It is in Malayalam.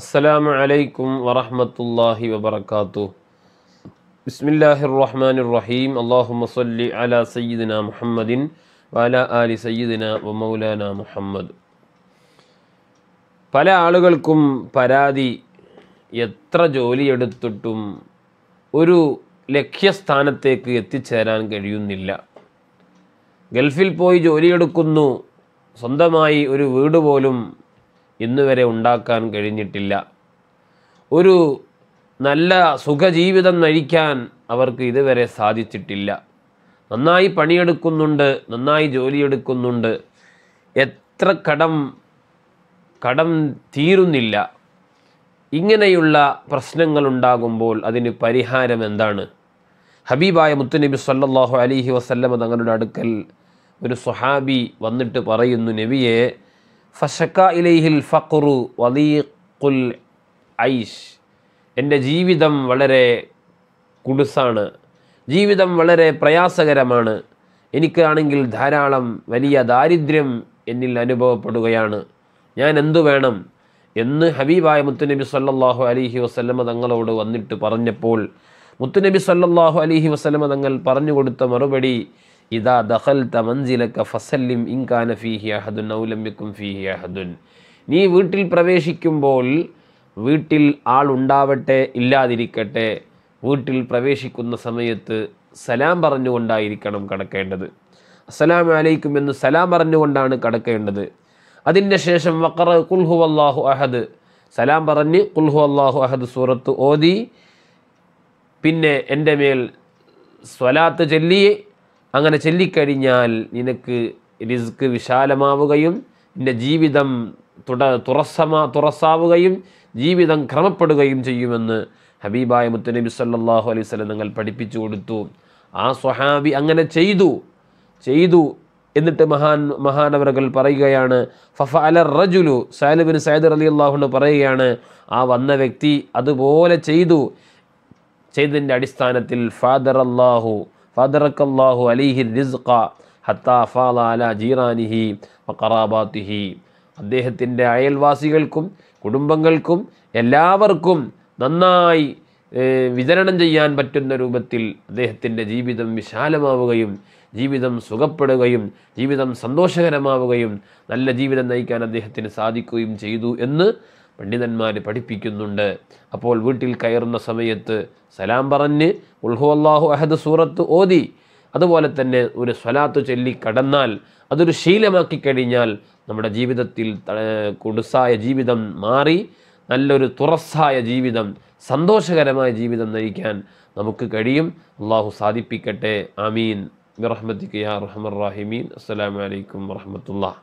അസ്സലാമു അലൈക്കും വറഹമത്തല്ലാഹി വബർക്കാത്തു ബിസ്മില്ലാഹി റഹ്മാൻ റഹീം അള്ളാഹു സല്ലി അല സയ്യിദിന മുഹമ്മദിൻ വല ആലി സയ്യിദിന മൗലാന മുഹമ്മദ് പല ആളുകൾക്കും പരാതി എത്ര ജോലിയെടുത്തിട്ടും ഒരു ലക്ഷ്യസ്ഥാനത്തേക്ക് എത്തിച്ചേരാൻ കഴിയുന്നില്ല ഗൾഫിൽ പോയി ജോലിയെടുക്കുന്നു സ്വന്തമായി ഒരു വീട് പോലും ഇന്നുവരെ ഉണ്ടാക്കാൻ കഴിഞ്ഞിട്ടില്ല ഒരു നല്ല സുഖജീവിതം നയിക്കാൻ അവർക്ക് ഇതുവരെ സാധിച്ചിട്ടില്ല നന്നായി പണിയെടുക്കുന്നുണ്ട് നന്നായി ജോലിയെടുക്കുന്നുണ്ട് എത്ര കടം കടം തീരുന്നില്ല ഇങ്ങനെയുള്ള പ്രശ്നങ്ങളുണ്ടാകുമ്പോൾ അതിന് പരിഹാരം എന്താണ് ഹബീബായ മുത്തുനബി സല്ലാഹു അലിഹി വസല്ലമ തങ്ങളുടെ അടുക്കൽ ഒരു സ്വഹാബി വന്നിട്ട് പറയുന്നു നബിയെ ഫഷക്ക ഇലൈഹിൽ ഫഖ്റു വദീഖുൽ ഐഷ് എൻ്റെ ജീവിതം വളരെ കുടുസാണ് ജീവിതം വളരെ പ്രയാസകരമാണ് എനിക്കാണെങ്കിൽ ധാരാളം വലിയ ദാരിദ്ര്യം എന്നിൽ അനുഭവപ്പെടുകയാണ് ഞാൻ എന്തു വേണം എന്ന് ഹബീബായ മുത്തുനബി സല്ലാഹു അലഹി വസ്ലമ തങ്ങളോട് വന്നിട്ട് പറഞ്ഞപ്പോൾ മുത്തുനബി സല്ലാഹു അലഹി വസ്ലമ തങ്ങൾ പറഞ്ഞു കൊടുത്ത മറുപടി ഇതാ ദഹൽ തമൻസിലക്ക ഫസല്ലിം ഇൻകാന ഫീഹി അഹദുൻ ഔലമ്യക്കും ഫീഹി അഹദുൻ നീ വീട്ടിൽ പ്രവേശിക്കുമ്പോൾ വീട്ടിൽ ആളുണ്ടാവട്ടെ ഇല്ലാതിരിക്കട്ടെ വീട്ടിൽ പ്രവേശിക്കുന്ന സമയത്ത് സലാം പറഞ്ഞുകൊണ്ടായിരിക്കണം കടക്കേണ്ടത് അസ്സലാം അലൈക്കും എന്ന് സലാം പറഞ്ഞുകൊണ്ടാണ് കടക്കേണ്ടത് അതിൻ്റെ ശേഷം വക്കറ കുൽഹു അള്ളാഹു അഹദ് സലാം പറഞ്ഞ് കുൽഹു അള്ളാഹു അഹദ് സൂറത്ത് ഓതി പിന്നെ എൻ്റെ മേൽ സ്വലാത്ത് ചൊല്ലി അങ്ങനെ ചൊല്ലിക്കഴിഞ്ഞാൽ നിനക്ക് റിസ്ക് വിശാലമാവുകയും നിൻ്റെ ജീവിതം തുട തുറസ്സമാ തുറസ്സാവുകയും ജീവിതം ക്രമപ്പെടുകയും ചെയ്യുമെന്ന് ഹബീബായ മുത്തനബി സല്ലാഹു അലൈഹി സ്വലം നിങ്ങൾ പഠിപ്പിച്ചു കൊടുത്തു ആ സ്വഹാബി അങ്ങനെ ചെയ്തു ചെയ്തു എന്നിട്ട് മഹാൻ മഹാനവറുകൾ പറയുകയാണ് ഫഫ അലർ റജുലു സാലിബിൻ സൈദർ അലി അള്ളാഹുണ്ട് പറയുകയാണ് ആ വന്ന വ്യക്തി അതുപോലെ ചെയ്തു ചെയ്തതിൻ്റെ അടിസ്ഥാനത്തിൽ ഫാദർ അള്ളാഹു ഫദറക്കല്ലാഹു അലിഹിർ റിസ്ഖ ഹത്താ ഫാല അല ജീറാനിഹി വഖറാബാത്തിഹി അദ്ദേഹത്തിൻ്റെ അയൽവാസികൾക്കും കുടുംബങ്ങൾക്കും എല്ലാവർക്കും നന്നായി വിതരണം ചെയ്യാൻ പറ്റുന്ന രൂപത്തിൽ അദ്ദേഹത്തിൻ്റെ ജീവിതം വിശാലമാവുകയും ജീവിതം സുഖപ്പെടുകയും ജീവിതം സന്തോഷകരമാവുകയും നല്ല ജീവിതം നയിക്കാൻ അദ്ദേഹത്തിന് സാധിക്കുകയും ചെയ്തു എന്ന് പണ്ഡിതന്മാർ പഠിപ്പിക്കുന്നുണ്ട് അപ്പോൾ വീട്ടിൽ കയറുന്ന സമയത്ത് സലാം പറഞ്ഞ് ഉൾഹു അള്ളാഹു അഹദ് സൂറത്ത് ഓതി അതുപോലെ തന്നെ ഒരു സ്വലാത്ത് ചൊല്ലി കടന്നാൽ അതൊരു ശീലമാക്കി കഴിഞ്ഞാൽ നമ്മുടെ ജീവിതത്തിൽ കൊടുസായ ജീവിതം മാറി നല്ലൊരു തുറസ്സായ ജീവിതം സന്തോഷകരമായ ജീവിതം നയിക്കാൻ നമുക്ക് കഴിയും അള്ളാഹു സാധിപ്പിക്കട്ടെ ആമീൻ ബിറഹ്മത്തിക്ക് യാ റഹ്മർ റാഹിമീൻ അസ്സലാമലൈക്കും വറഹമത്തുള്ള